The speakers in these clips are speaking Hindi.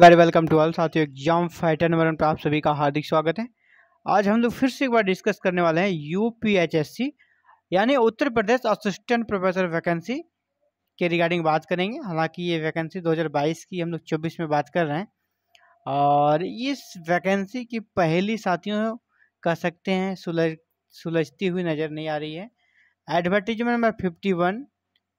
वेरी वेलकम टू ऑल साथियों एग्जाम फाइटर नंबर वन पर आप सभी का हार्दिक स्वागत है आज हम लोग फिर से एक बार डिस्कस करने वाले हैं U P H S C यानी Uttar Pradesh assistant professor vacancy के रिगार्डिंग बात करेंगे हालांकि ये वैकेंसी 2022 की हम लोग 24 में बात कर रहे हैं और इस वैकेंसी की पहली साथियों कह सकते हैं सुलझ सुलझती हुई नज़र नहीं आ रही है एडवर्टीजमेंट नंबर फिफ्टी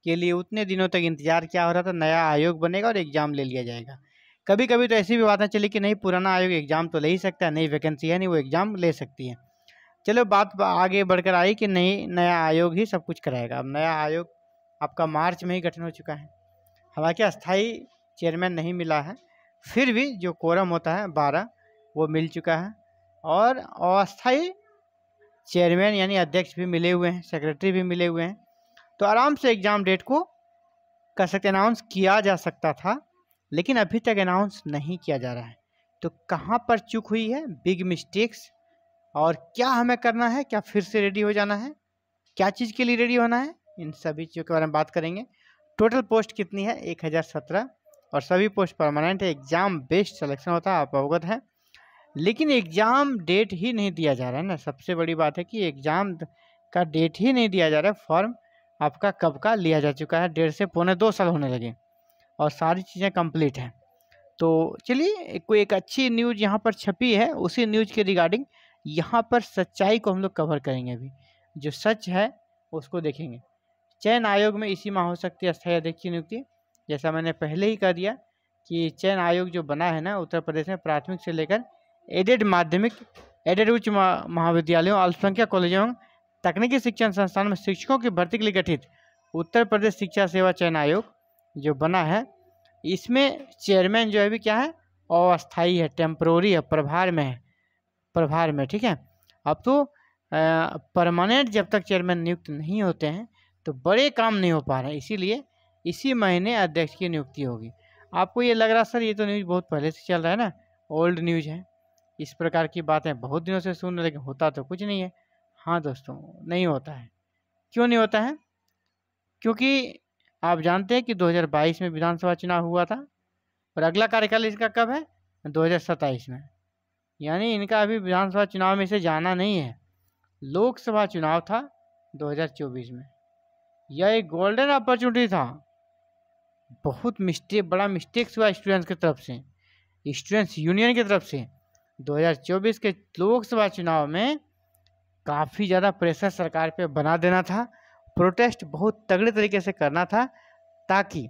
के लिए उतने दिनों तक इंतज़ार क्या हो रहा था नया आयोग बनेगा और एग्ज़ाम ले लिया जाएगा कभी कभी तो ऐसी भी बातें चली कि नहीं पुराना आयोग एग्ज़ाम तो ले ही सकता है नई वैकेंसी है नहीं वो एग्ज़ाम ले सकती है चलो बात आगे बढ़कर आई कि नहीं नया आयोग ही सब कुछ कराएगा अब नया आयोग आपका मार्च में ही गठन हो चुका है हालांकि अस्थाई चेयरमैन नहीं मिला है फिर भी जो कोरम होता है बारह वो मिल चुका है और अस्थाई चेयरमैन यानी अध्यक्ष भी मिले हुए हैं सेक्रेटरी भी मिले हुए हैं तो आराम से एग्ज़ाम डेट को कर सकते अनाउंस किया जा सकता था लेकिन अभी तक अनाउंस नहीं किया जा रहा है तो कहाँ पर चूक हुई है बिग मिस्टेक्स और क्या हमें करना है क्या फिर से रेडी हो जाना है क्या चीज़ के लिए रेडी होना है इन सभी चीज़ों के बारे में बात करेंगे टोटल पोस्ट कितनी है एक हज़ार सत्रह और सभी पोस्ट परमानेंट है एग्ज़ाम बेस्ड सिलेक्शन होता है आप अवगत हैं लेकिन एग्ज़ाम डेट ही नहीं दिया जा रहा है ना सबसे बड़ी बात है कि एग्ज़ाम का डेट ही नहीं दिया जा रहा है फॉर्म आपका कब का लिया जा चुका है डेढ़ से पौने दो साल होने लगे और सारी चीज़ें कंप्लीट हैं तो चलिए कोई एक अच्छी न्यूज़ यहाँ पर छपी है उसी न्यूज़ के रिगार्डिंग यहाँ पर सच्चाई को हम लोग कवर करेंगे अभी जो सच है उसको देखेंगे चयन आयोग में इसी माह हो सकती है स्थायी अध्यक्ष की नियुक्ति जैसा मैंने पहले ही कह दिया कि चयन आयोग जो बना है ना उत्तर प्रदेश में प्राथमिक से लेकर एडेड माध्यमिक एडेड उच्च महाविद्यालयों अल्पसंख्यक कॉलेजों एवं तकनीकी शिक्षण संस्थान में शिक्षकों की भर्ती के लिए गठित उत्तर प्रदेश शिक्षा सेवा चयन आयोग जो बना है इसमें चेयरमैन जो है भी क्या है अस्थाई है टेम्प्रोरी है प्रभार में है प्रभार में ठीक है अब तो परमानेंट जब तक चेयरमैन नियुक्त नहीं होते हैं तो बड़े काम नहीं हो पा रहे हैं इसीलिए इसी महीने अध्यक्ष की नियुक्ति होगी आपको ये लग रहा सर ये तो न्यूज़ बहुत पहले से चल रहा है ना ओल्ड न्यूज़ है इस प्रकार की बातें बहुत दिनों से सुन रहे लेकिन होता तो कुछ नहीं है हाँ दोस्तों नहीं होता है क्यों नहीं होता है क्योंकि आप जानते हैं कि 2022 में विधानसभा चुनाव हुआ था और अगला कार्यकाल इसका कब है 2027 में यानी इनका अभी विधानसभा चुनाव में से जाना नहीं है लोकसभा चुनाव था 2024 में यह एक गोल्डन अपॉर्चुनिटी था बहुत मिस्टेक बड़ा मिस्टेक्स हुआ स्टूडेंट्स की तरफ से स्टूडेंट्स यूनियन की तरफ से 2024 के लोकसभा चुनाव में काफ़ी ज़्यादा प्रेशर सरकार पे बना देना था प्रोटेस्ट बहुत तगड़े तरीके से करना था ताकि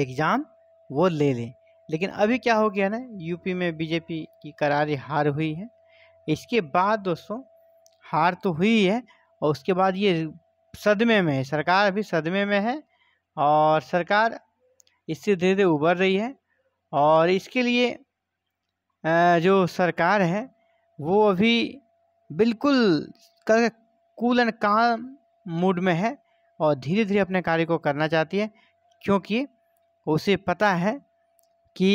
एग्ज़ाम वो ले लें लेकिन अभी क्या हो गया ना यूपी में बीजेपी की करारी हार हुई है इसके बाद दोस्तों हार तो हुई है और उसके बाद ये सदमे में है सरकार अभी सदमे में है और सरकार इससे धीरे धीरे उबर रही है और इसके लिए जो सरकार है वो अभी बिल्कुल कूल एंड काम मूड में है और धीरे धीरे अपने कार्य को करना चाहती है क्योंकि उसे पता है कि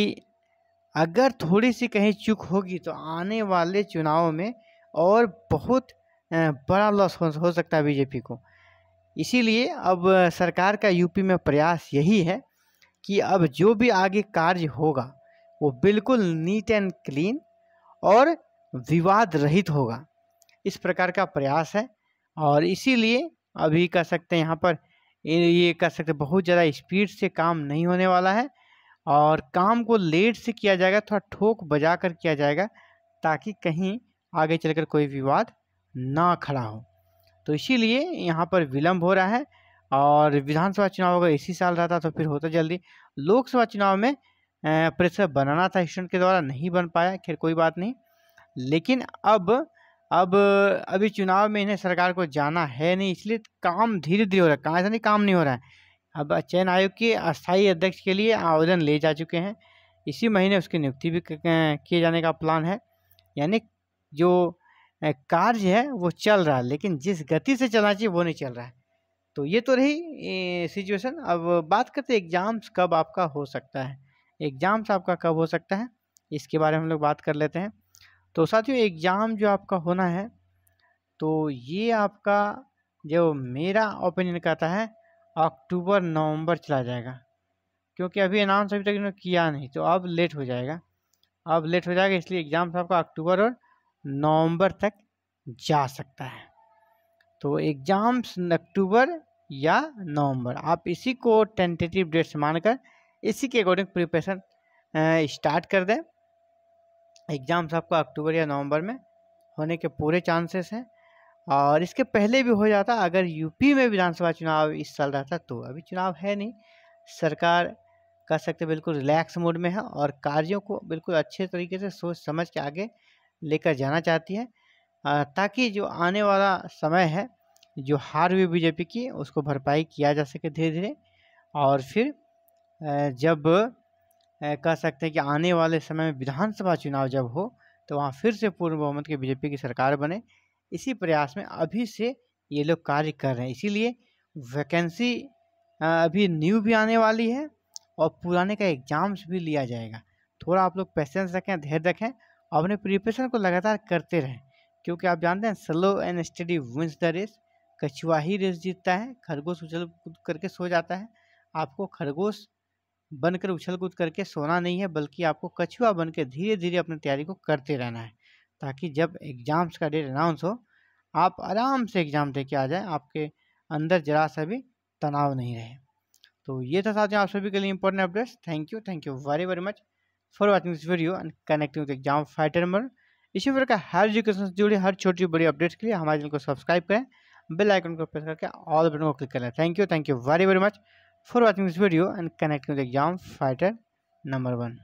अगर थोड़ी सी कहीं चूक होगी तो आने वाले चुनाव में और बहुत बड़ा लॉस हो सकता है बीजेपी को इसीलिए अब सरकार का यूपी में प्रयास यही है कि अब जो भी आगे कार्य होगा वो बिल्कुल नीट एंड क्लीन और विवाद रहित होगा इस प्रकार का प्रयास है और इसीलिए अभी कह सकते हैं यहाँ पर ये कह सकते बहुत ज़्यादा स्पीड से काम नहीं होने वाला है और काम को लेट से किया जाएगा थोड़ा ठोक बजा कर किया जाएगा ताकि कहीं आगे चलकर कोई विवाद ना खड़ा हो तो इसीलिए यहाँ पर विलम्ब हो रहा है और विधानसभा चुनाव अगर इसी साल रहता तो फिर होता जल्दी लोकसभा चुनाव में प्रेशर बनाना था स्टूडेंट के द्वारा नहीं बन पाया खैर कोई बात नहीं लेकिन अब अब अभी चुनाव में इन्हें सरकार को जाना है नहीं इसलिए काम धीरे धीरे हो रहा है कहाँ ऐसा नहीं काम नहीं हो रहा है अब चयन आयोग के अस्थायी अध्यक्ष के लिए आवेदन ले जा चुके हैं इसी महीने उसकी नियुक्ति भी किए जाने का प्लान है यानी जो कार्य है वो चल रहा है लेकिन जिस गति से चलना चाहिए वो नहीं चल रहा है तो ये तो रही सिचुएशन अब बात करते एग्ज़ाम्स कब आपका हो सकता है एग्ज़ाम्स आपका कब हो सकता है इसके बारे में हम लोग बात कर लेते हैं तो साथियों एग्ज़ाम जो आपका होना है तो ये आपका जो मेरा ओपिनियन कहता है अक्टूबर नवंबर चला जाएगा क्योंकि अभी अनाउंस अभी तक इन्होंने किया नहीं तो अब लेट हो जाएगा अब लेट हो जाएगा इसलिए एग्ज़ाम आपका अक्टूबर और नवंबर तक जा सकता है तो एग्ज़ाम्स अक्टूबर या नवंबर आप इसी को टेंटेटिव डेट्स मानकर इसी के अकॉर्डिंग प्रिपरेशन स्टार्ट कर दें एग्ज़ाम्स आपका अक्टूबर या नवंबर में होने के पूरे चांसेस हैं और इसके पहले भी हो जाता अगर यूपी में विधानसभा चुनाव इस साल रहता तो अभी चुनाव है नहीं सरकार कह सकते बिल्कुल रिलैक्स मोड में है और कार्यों को बिल्कुल अच्छे तरीके से सोच समझ के आगे लेकर जाना चाहती है ताकि जो आने वाला समय है जो हार हुई बीजेपी की उसको भरपाई किया जा सके धीरे धीरे और फिर जब कह सकते हैं कि आने वाले समय में विधानसभा चुनाव जब हो तो वहाँ फिर से पूर्ण बहुमत की बीजेपी की सरकार बने इसी प्रयास में अभी से ये लोग कार्य कर रहे हैं इसीलिए वैकेंसी अभी न्यू भी आने वाली है और पुराने का एग्ज़ाम्स भी लिया जाएगा थोड़ा आप लोग पेशेंस रखें धैर्य रखें और अपने प्रिपरेशन को लगातार करते रहें क्योंकि आप जानते हैं slow and study wins the race कछुआ ही रेस जीतता है खरगोश उछल कूद करके सो जाता है आपको खरगोश बनकर उछल कूद करके सोना नहीं है बल्कि आपको कछुआ बनकर धीरे धीरे अपनी तैयारी को करते रहना है ताकि जब एग्ज़ाम्स का डेट अनाउंस हो आप आराम से एग्ज़ाम दे के आ जाए आपके अंदर जरा सा भी तनाव नहीं रहे तो ये था साथ आप सभी के लिए important updates thank you thank you very very much for watching this video and connecting with exam fighter number इसी प्रकार हर एजुकेशन से जुड़ी हर छोटी बड़ी अपडेट्स के लिए हमारे चैनल को सब्सक्राइब करें बेल आइकन को प्रेस करके ऑल बटन को क्लिक करें thank you thank you very very much for watching this video and connecting with exam fighter number 1